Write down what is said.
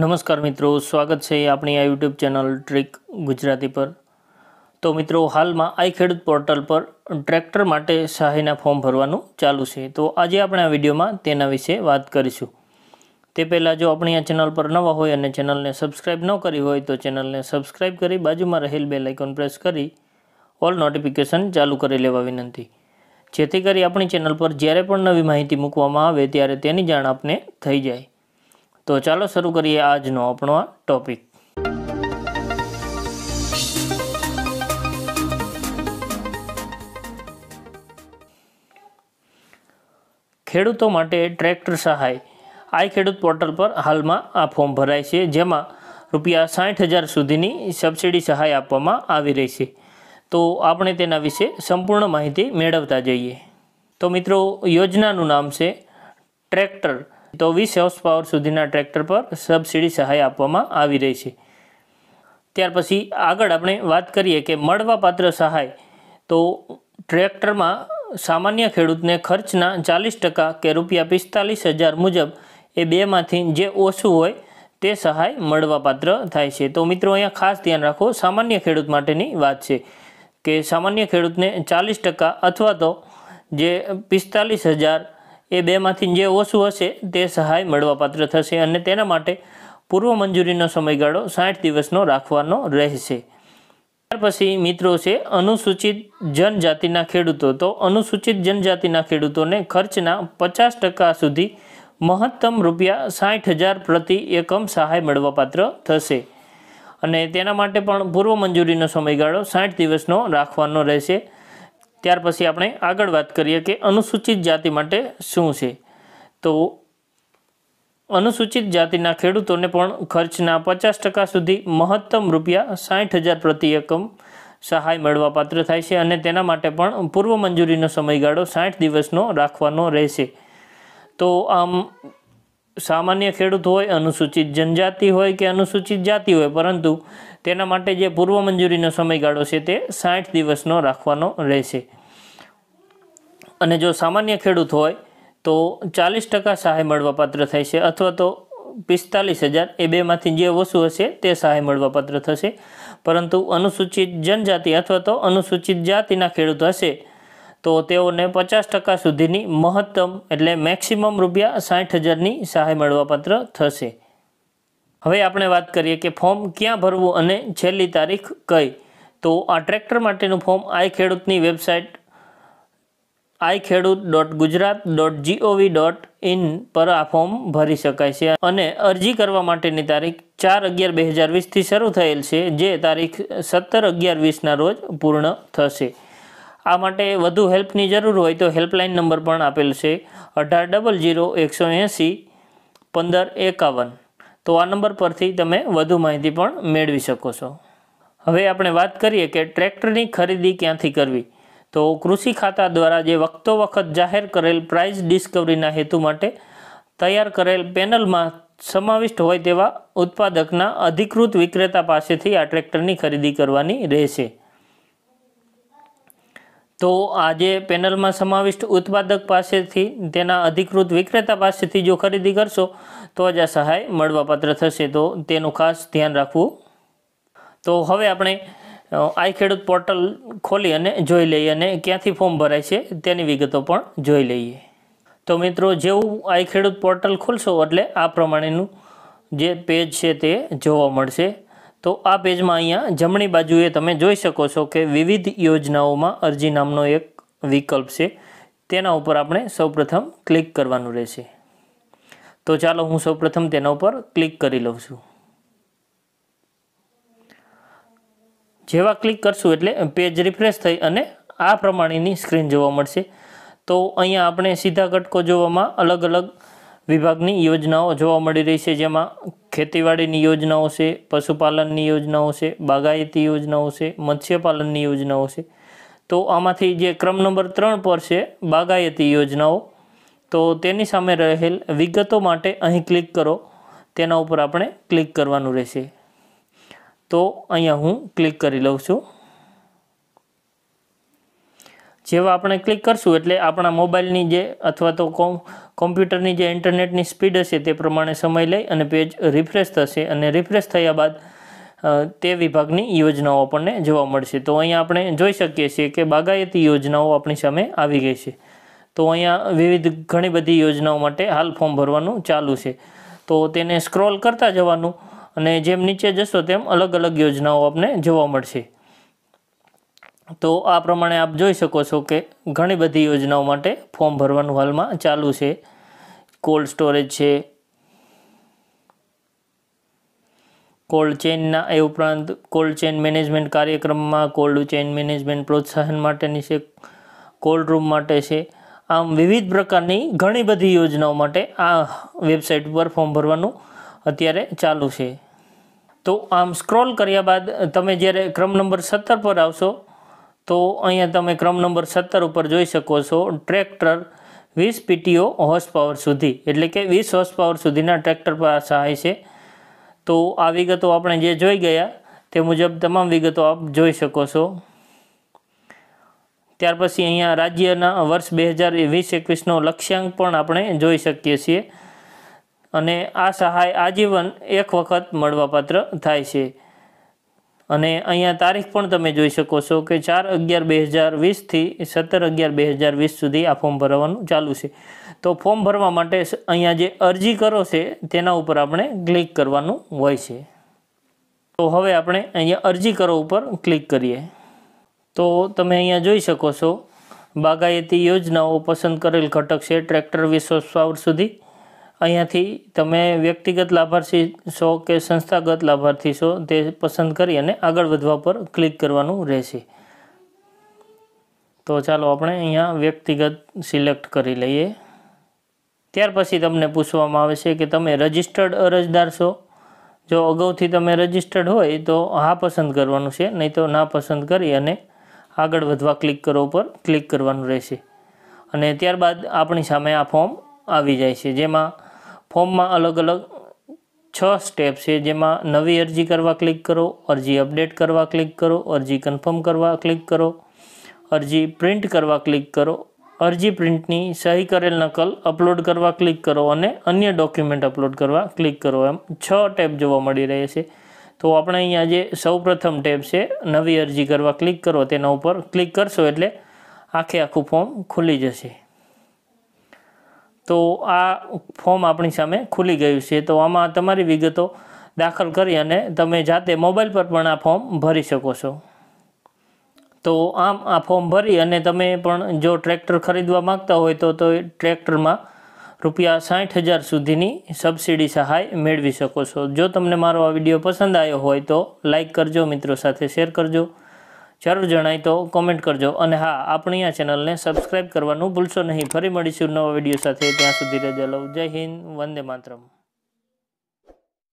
નમસ્કાર મિત્રો સ્વાગત છે આપણી આ યુટ્યુબ ચેનલ ટ્રીક ગુજરાતી પર તો મિત્રો હાલમાં આઈ ખેડૂત પોર્ટલ પર ટ્રેક્ટર માટે સહાયના ફોર્મ ભરવાનું ચાલુ છે તો આજે આપણે આ વિડીયોમાં તેના વિશે વાત કરીશું તે પહેલાં જો આપણી આ ચેનલ પર નવા હોય અને ચેનલને સબસ્ક્રાઈબ ન કરી હોય તો ચેનલને સબસ્ક્રાઈબ કરી બાજુમાં રહેલ બે લાઇકોન પ્રેસ કરી ઓલ નોટિફિકેશન ચાલુ કરી લેવા વિનંતી જેથી કરી આપણી ચેનલ પર જ્યારે પણ નવી માહિતી મૂકવામાં આવે ત્યારે તેની જાણ આપને થઈ જાય તો ચાલો શરૂ કરીએ આજનો આપણો આ ટોપિક ખેડૂતો માટે ટ્રેક્ટર સહાય આઈ ખેડૂત પોર્ટલ પર હાલમાં આ ફોર્મ ભરાય છે જેમાં રૂપિયા સાઠ હજાર સુધીની સબસિડી સહાય આપવામાં આવી રહી છે તો આપણે તેના વિશે સંપૂર્ણ માહિતી મેળવતા જઈએ તો મિત્રો યોજનાનું નામ છે ટ્રેક્ટર તો વીસ હોર્સ પાવર સુધીના ટ્રેક્ટર પર સબસિડી સહાય આપવામાં આવી રહી છે ત્યાર પછી આગળ આપણે વાત કરીએ કે મળવાપાત્ર સહાય તો ટ્રેક્ટરમાં સામાન્ય ખેડૂતને ખર્ચના ચાલીસ ટકા કે રૂપિયા પિસ્તાલીસ હજાર મુજબ એ બેમાંથી જે ઓછું હોય તે સહાય મળવાપાત્ર થાય છે તો મિત્રો અહીંયા ખાસ ધ્યાન રાખો સામાન્ય ખેડૂત માટેની વાત છે કે સામાન્ય ખેડૂતને ચાલીસ ટકા અથવા તો જે પિસ્તાલીસ હજાર એ બેમાંથી જે ઓછું હશે તે સહાય મળવાપાત્ર થશે અને તેના માટે પૂર્વ મંજૂરીનો સમયગાળો સાઠ દિવસનો રાખવાનો રહેશે ત્યાર પછી મિત્રો છે અનુસૂચિત જનજાતિના ખેડૂતો તો અનુસૂચિત જનજાતિના ખેડૂતોને ખર્ચના પચાસ ટકા સુધી મહત્તમ રૂપિયા સાઠ હજાર પ્રતિ એકમ સહાય મળવાપાત્ર થશે અને તેના માટે પણ પૂર્વ મંજૂરીનો સમયગાળો સાઠ દિવસનો રાખવાનો રહેશે ત્યાર પછી આપણે આગળ વાત કરીએ કે અનુસૂચિત જાતિ માટે શું છે તો અનુસૂચિત જાતિના ખેડૂતોને પણ ખર્ચના પચાસ ટકા સુધી મહત્તમ રૂપિયા સાઠ હજાર પ્રતિ એકમ સહાય મળવાપાત્ર થાય છે અને તેના માટે પણ પૂર્વ મંજૂરીનો સમયગાળો સાઠ દિવસનો રાખવાનો રહેશે તો આમ સામાન્ય ખેડૂત હોય અનુસૂચિત જનજાતિ હોય કે અનુસૂચિત જાતિ હોય પરંતુ તેના માટે જે પૂર્વ મંજૂરીનો સમયગાળો છે તે સાઠ દિવસનો રાખવાનો રહેશે અને જો સામાન્ય ખેડૂત હોય તો ચાલીસ ટકા સહાય મળવાપાત્ર થાય છે અથવા તો પિસ્તાલીસ હજાર એ બેમાંથી જે ઓછું હશે તે સહાય મળવાપાત્ર થશે પરંતુ અનુસૂચિત જનજાતિ અથવા તો અનુસૂચિત જાતિના ખેડૂત હશે તો તેઓને પચાસ ટકા સુધીની મહત્તમ એટલે મેક્સિમમ રૂપિયા સાઠ હજારની સહાય મળવાપાત્ર થશે હવે આપણે વાત કરીએ કે ફોર્મ ક્યાં ભરવું અને છેલ્લી તારીખ કઈ તો આ ટ્રેક્ટર માટેનું ફોર્મ આઈ ખેડૂતની website I Khedut dot Gujarat dot G O V dot in પર આ ફોર્મ ભરી શકાય છે અને અરજી કરવા માટેની તારીખ ચાર અગિયાર બે હજાર વીસથી શરૂ થયેલ છે જે તારીખ સત્તર અગિયાર વીસના રોજ પૂર્ણ થશે આ માટે વધુ હેલ્પની જરૂર હોય તો હેલ્પલાઇન નંબર પણ આપેલ છે અઢાર ડબલ જીરો એકસો એંસી પંદર એકાવન તો આ નંબર પરથી તમે વધુ માહિતી પણ મેળવી શકો છો હવે આપણે વાત કરીએ કે ટ્રેક્ટરની ખરીદી ક્યાંથી કરવી તો કૃષિ ખાતા દ્વારા જે વખતો વખત જાહેર કરેલ પ્રાઇઝ ડિસ્કવરીના હેતુ માટે તૈયાર કરેલ પેનલમાં સમાવિષ્ટ હોય તેવા ઉત્પાદકના અધિકૃત વિક્રેતા પાસેથી આ ટ્રેક્ટરની ખરીદી કરવાની રહેશે તો આજે પેનલમાં સમાવિષ્ટ ઉત્પાદક પાસેથી તેના અધિકૃત વિક્રેતા પાસેથી જો ખરીદી કરશો તો જ આ સહાય મળવાપાત્ર થશે તો તેનું ખાસ ધ્યાન રાખવું તો હવે આપણે આઈ ખેડૂત પોર્ટલ ખોલી અને જોઈ લઈએ અને ક્યાંથી ફોર્મ ભરાય છે તેની વિગતો પણ જોઈ લઈએ તો મિત્રો જેવું આઈ ખેડૂત પોર્ટલ ખોલશો એટલે આ પ્રમાણેનું જે પેજ છે તે જોવા મળશે તો આ પેજમાં અહીંયા જમણી બાજુએ તમે જોઈ શકો છો કે વિવિધ યોજનાઓમાં અરજી નામનો એક વિકલ્પ છે તેના ઉપર આપણે સૌપ્રથમ ક્લિક કરવાનું રહેશે તો ચાલો હું સૌપ્રથમ તેના ઉપર ક્લિક કરી લઉં છું જેવા ક્લિક કરશું એટલે પેજ રિફ્રેશ થઈ અને આ પ્રમાણેની સ્ક્રીન જોવા મળશે તો અહીંયા આપણે સીધા ઘટકો જોવામાં અલગ અલગ વિભાગની યોજનાઓ જોવા મળી રહી છે જેમાં ખેતીવાડીની યોજનાઓ છે પશુપાલનની યોજનાઓ છે બાગાયતી યોજનાઓ છે મત્સ્યપાલનની યોજનાઓ છે તો આમાંથી જે ક્રમ નંબર ત્રણ પર છે બાગાયતી યોજનાઓ તો તેની સામે રહેલ વિગતો માટે અહીં ક્લિક કરો તેના ઉપર આપણે ક્લિક કરવાનું રહેશે તો અહીંયા હું ક્લિક કરી લઉં છું જેવા આપણે ક્લિક કરશું એટલે આપણા મોબાઈલની જે અથવા તો કોમ્પ્યુટરની જે ઇન્ટરનેટની સ્પીડ હશે તે પ્રમાણે સમય લઈ અને પેજ રિફ્રેશ થશે અને રિફ્રેશ થયા બાદ તે વિભાગની યોજનાઓ આપણને જોવા મળશે તો અહીંયા આપણે જોઈ શકીએ છીએ કે બાગાયતી યોજનાઓ આપણી સામે આવી ગઈ છે તો અહીંયા વિવિધ ઘણી બધી યોજનાઓ માટે હાલ ફોર્મ ભરવાનું ચાલુ છે તો તેને સ્ક્રોલ કરતા જવાનું અને જેમ નીચે જશો તેમ અલગ અલગ યોજનાઓ આપને જોવા મળશે તો આ પ્રમાણે આપ જોઈ શકો છો કે ઘણી બધી યોજનાઓ માટે ફોર્મ ભરવાનું હાલમાં ચાલુ છે કોલ્ડ સ્ટોરેજ છે કોલ્ડ ચેઇનના એ ઉપરાંત કોલ્ડ ચેન મેનેજમેન્ટ કાર્યક્રમમાં કોલ્ડ ચેઇન મેનેજમેન્ટ પ્રોત્સાહન માટેની છે કોલ્ડ રૂમ માટે છે આમ વિવિધ પ્રકારની ઘણી બધી યોજનાઓ માટે આ વેબસાઇટ પર ફોર્મ ભરવાનું અત્યારે ચાલુ છે તો આમ સ્ક્રોલ કર્યા બાદ તમે જ્યારે ક્રમ નંબર સત્તર પર આવશો તો અહીંયા તમે ક્રમ નંબર સત્તર ઉપર જોઈ શકો છો ટ્રેક્ટર વીસ પીટીઓ હોર્સ પાવર સુધી એટલે કે વીસ હોર્સ પાવર સુધીના ટ્રેક્ટર સહાય છે તો આ વિગતો આપણે જે જોઈ ગયા તે મુજબ તમામ વિગતો આપ જોઈ શકો છો ત્યાર પછી અહીંયા રાજ્યના વર્ષ બે હજાર વીસ એકવીસનો લક્ષ્યાંક પણ આપણે જોઈ શકીએ છીએ અને આ સહાય આજીવન એક વખત મળવાપાત્ર થાય છે અને અહીંયા તારીખ પણ તમે જોઈ શકો છો કે ચાર અગિયાર બે હજાર વીસથી સત્તર અગિયાર બે હજાર વીસ સુધી આ ફોર્મ ભરવાનું ચાલુ છે તો ફોર્મ ભરવા માટે અહીંયા જે અરજી કરો છે તેના ઉપર આપણે ક્લિક કરવાનું હોય છે તો હવે આપણે અહીંયા અરજી કરો ઉપર ક્લિક કરીએ તો તમે અહીંયા જોઈ શકો છો બાગાયતી યોજનાઓ પસંદ કરેલ ઘટક છે ટ્રેક્ટર વીસ પાવર સુધી અહીંયાથી તમે વ્યક્તિગત લાભાર્થી છો કે સંસ્થાગત લાભાર્થી છો તે પસંદ કરી અને આગળ વધવા પર ક્લિક કરવાનું રહેશે તો ચાલો આપણે અહીંયા વ્યક્તિગત સિલેક્ટ કરી લઈએ ત્યાર પછી તમને પૂછવામાં આવે છે કે તમે રજિસ્ટર્ડ અરજદાર છો જો અગાઉથી તમે રજિસ્ટર્ડ હોય તો હા પસંદ કરવાનું છે નહીં તો ના પસંદ કરી અને આગળ વધવા ક્લિક કરો પર ક્લિક કરવાનું રહેશે અને ત્યારબાદ આપણી સામે આ ફોર્મ આવી જાય છે જેમાં ફોર્મમાં અલગ અલગ છ સ્ટેપ છે જેમાં નવી અરજી કરવા ક્લિક કરો અરજી અપડેટ કરવા ક્લિક કરો અરજી કન્ફર્મ કરવા ક્લિક કરો અરજી પ્રિન્ટ કરવા ક્લિક કરો અરજી પ્રિન્ટની સહી કરેલ નકલ અપલોડ કરવા ક્લિક કરો અને અન્ય ડોક્યુમેન્ટ અપલોડ કરવા ક્લિક કરો એમ છ ટેપ જોવા મળી રહે છે તો આપણે અહીંયા જે સૌપ્રથમ ટેપ છે નવી અરજી કરવા ક્લિક કરો તેના ઉપર ક્લિક કરશો એટલે આખે આખું ફોર્મ ખુલી જશે તો આ ફોર્મ આપણી સામે ખુલી ગયું છે તો આમાં તમારી વિગતો દાખલ કરી અને તમે જાતે મોબાઈલ પર પણ આ ફોર્મ ભરી શકો છો તો આમ આ ફોર્મ ભરી અને તમે પણ જો ટ્રેક્ટર ખરીદવા માગતા હોય તો તો ટ્રેક્ટરમાં રૂપિયા સાઠ હજાર સુધીની સબસિડી સહાય મેળવી શકો છો જો તમને મારો આ વિડીયો પસંદ આવ્યો હોય તો લાઇક કરજો મિત્રો સાથે શેર કરજો જરૂર જણાય તો કોમેન્ટ કરજો અને હા આપણી આ ચેનલને સબસ્ક્રાઈબ કરવાનું ભૂલશો નહીં ફરી મળીશું નવા વિડીયો સાથે ત્યાં સુધી રજા લઉં જય હિન્દ વંદે માતરમ